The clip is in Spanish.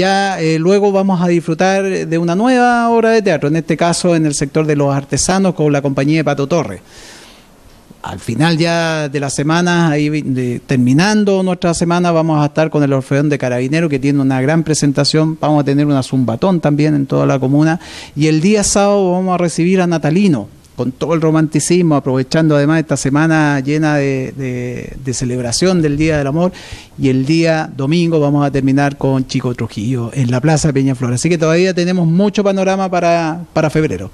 Ya eh, luego vamos a disfrutar de una nueva obra de teatro, en este caso en el sector de los artesanos con la compañía de Pato Torres. Al final ya de la semana, terminando nuestra semana, vamos a estar con el Orfeón de Carabinero, que tiene una gran presentación. Vamos a tener una zumbatón también en toda la comuna. Y el día sábado vamos a recibir a Natalino, con todo el romanticismo, aprovechando además esta semana llena de, celebración del Día del Amor. Y el día domingo vamos a terminar con Chico Trujillo en la Plaza Flor. Así que todavía tenemos mucho panorama para, para febrero.